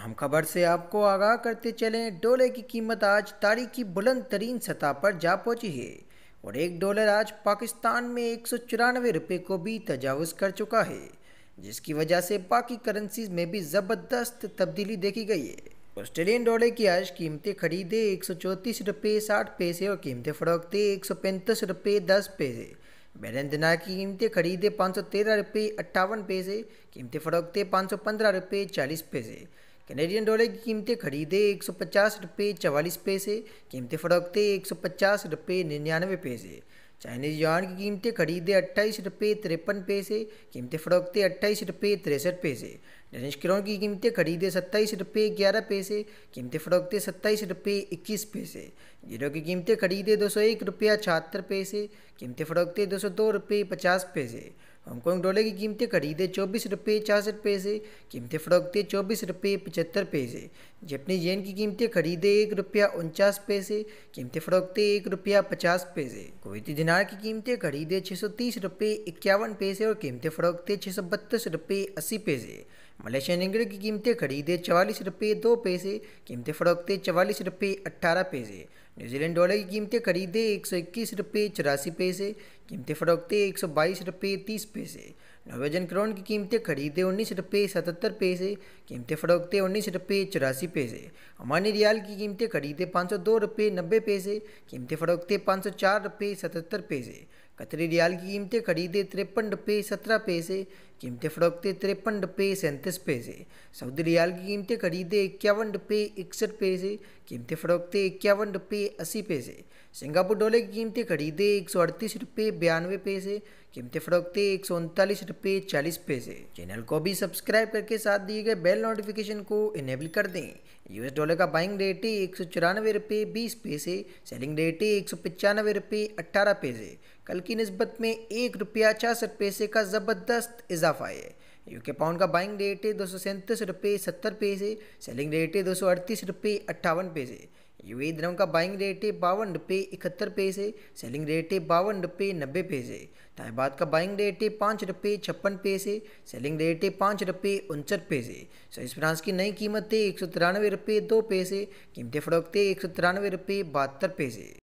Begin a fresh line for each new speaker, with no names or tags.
अहम खबर से आपको आगाह करते चलें डॉलर की कीमत आज तारीख की बुलंद तरीन सतह पर जा पहुंची है और एक डॉलर आज पाकिस्तान में एक सौ चौरानवे रुपये को भी तजावज़ कर चुका है जिसकी वजह से बाकी करेंसीज में भी ज़बरदस्त तब्दीली देखी गई है ऑस्ट्रेलियन डॉलर की आज कीमतें खरीदे एक सौ चौंतीस रुपये साठ पैसे और कीमतें फरोखते एक सौ पैंतीस रुपये दस पैसे बैरन की कीमतें खरीदे पाँच सौ तेरह रुपये अट्ठावन पैसे कीमतें फरोखते पाँच सौ पंद्रह रुपये चालीस पैसे कैनेडियन डॉलर की कीमतें खरीदे एक सौ पचास रुपये चवालीस पैसे कीमतें फरोखते एक सौ पचास रुपये निन्यानवे पैसे चाइनीज युआन की कीमतें खरीदे अट्ठाईस रुपये तिरपन पैसे कीमतें फरोखते अट्ठाईस रुपये तिरसठ पैसे दनिश किरण की कीमतें खरीदे सत्ताईस रुपये ग्यारह पैसे कीमतें फरोखते सत्ताईस रुपये इक्कीस पैसे जीरो की कीमतें खरीदे दो सौ एक रुपया छहत्तर पैसे कीमतें फरोखते दो सौ दो रुपये पचास पैसे हांगकॉन्ग डॉलर की कीमतें खरीदे चौबीस रुपये छियासठ पैसे कीमतें फरोखते चौबीस रुपये पचहत्तर पैसे जपनी येन की कीमतें खरीदे एक रुपया उनचास पैसे कीमतें फरोखते एक रुपया पचास पैसे कुवैती दिनार की कीमतें खरीदे छः सौ तीस रुपये इक्यावन पैसे और कीमतें फरोखते छः सौ बत्तीस रुपये अस्सी पैसे मलेशिया रिंगड़ की कीमतें खरीदे चवालीस रुपये दो पैसे कीमतें फरोखते चवालीस रुपये अट्ठारह पैसे न्यूजीलैंड डॉलर की कीमतें खरीदे एक सौ इक्कीस रुपये चौरासी पैसे कीमतें फरोखते एक सौ बाईस रुपये तीस पैसे नवेजन करोड़ की कीमतें खरीदे उन्नीस रुपये सतहत्तर पैसे कीमतें फरोखते उन्नीस रुपये चौरासी पैसे अमानी रियाल की कीमतें खरीदे पाँच सौ दो रुपये नब्बे पैसे कीमतें फरोखते पाँच सौ चार रुपये सतहत्तर पैसे कतरी रियाल की कीमतें खरीदे तिरपन रुपये सत्रह पैसे कीमतें फरोखते तिरपन रुपये सैंतीस पैसे सऊदी रियाल की कीमतें खरीदे इक्यावन रुपये इकसठ पैसे कीमतें फरोखते इक्यावन रुपये अस्सी पैसे सिंगापुर डॉलर की कीमतें खरीदे एक सौ अड़तीस रुपये बयानवे पैसे कीमतें फरोखते एक सौ उनतालीस रुपये रुपये चालीस पैसे चैनल को भी सब्सक्राइब करके साथ दिए गए बेल नोटिफिकेशन को इनेबल कर दें यूएस डॉलर का बाइंग रेट है एक सौ चौरानवे रुपये बीस पैसे सेलिंग रेट है एक सौ पचानवे रुपये अट्ठारह पैसे कल की नस्बत में एक रुपया छियासठ पैसे का ज़बरदस्त इजाफा है यूके पाउंड का बाइंग रेट है दो सौ सैंतीस रुपये सत्तर पैसे सेलिंग रेट है दो सौ अड़तीस रुपये अट्ठावन पैसे यूएई द्रम का बाइंग रेट है बावन रुपये इकहत्तर पैसे सेलिंग रेट है बावन रुपये नब्बे पैसे ताइबाद का बाइंग रेट है पाँच रुपये छप्पन पैसे सेलिंग रेट है पाँच रुपये उनसठ पैसे स्विस फ्रांस की नई कीमत है एक सौ तिरानवे रुपये दो पैसे कीमतें फरोख्तें एक सौ तिरानवे रुपये बहत्तर पैसे